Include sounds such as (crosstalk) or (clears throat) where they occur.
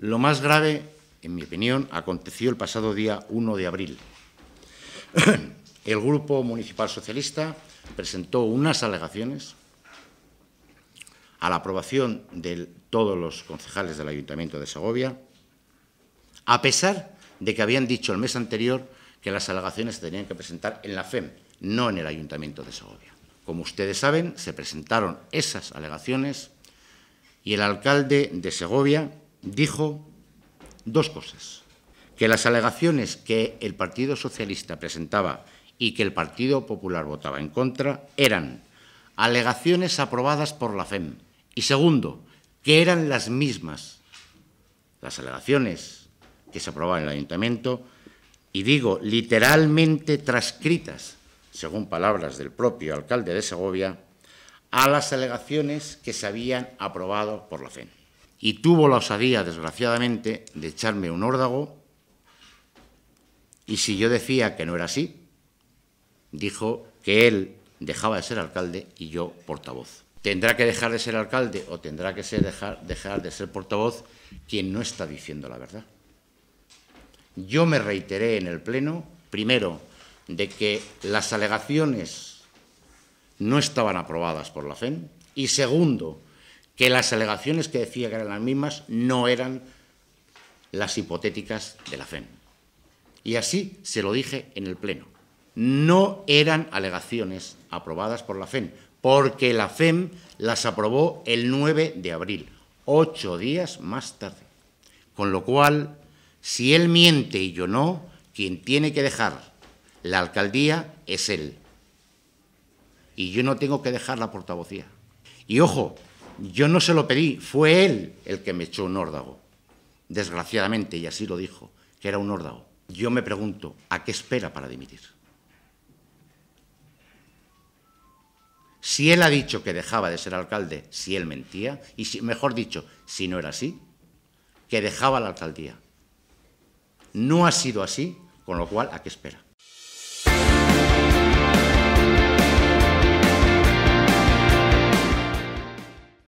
Lo más grave, en mi opinión, aconteció el pasado día 1 de abril. (clears throat) El Grupo Municipal Socialista presentó unas alegaciones a la aprobación de todos los concejales del Ayuntamiento de Segovia, a pesar de que habían dicho el mes anterior que las alegaciones se tenían que presentar en la FEM, no en el Ayuntamiento de Segovia. Como ustedes saben, se presentaron esas alegaciones y el alcalde de Segovia dijo dos cosas. Que las alegaciones que el Partido Socialista presentaba y que el Partido Popular votaba en contra eran alegaciones aprobadas por la FEM. Y segundo, que eran las mismas las alegaciones que se aprobaban en el ayuntamiento, y digo literalmente transcritas, según palabras del propio alcalde de Segovia, a las alegaciones que se habían aprobado por la FEM y tuvo la osadía, desgraciadamente, de echarme un órdago. Y si yo decía que no era así, dijo que él dejaba de ser alcalde y yo portavoz. Tendrá que dejar de ser alcalde o tendrá que ser dejar, dejar de ser portavoz quien no está diciendo la verdad. Yo me reiteré en el Pleno, primero, de que las alegaciones no estaban aprobadas por la FEM, y segundo, que las alegaciones que decía que eran las mismas no eran las hipotéticas de la FEM. Y así se lo dije en el Pleno. No eran alegaciones aprobadas por la FEM, porque la FEM las aprobó el 9 de abril, ocho días más tarde. Con lo cual, si él miente y yo no, quien tiene que dejar la alcaldía es él. Y yo no tengo que dejar la portavocía. Y ojo, yo no se lo pedí, fue él el que me echó un órdago. Desgraciadamente, y así lo dijo, que era un órdago. Yo me pregunto, ¿a qué espera para dimitir? Si él ha dicho que dejaba de ser alcalde, si él mentía, y si, mejor dicho, si no era así, que dejaba la alcaldía. No ha sido así, con lo cual, ¿a qué espera?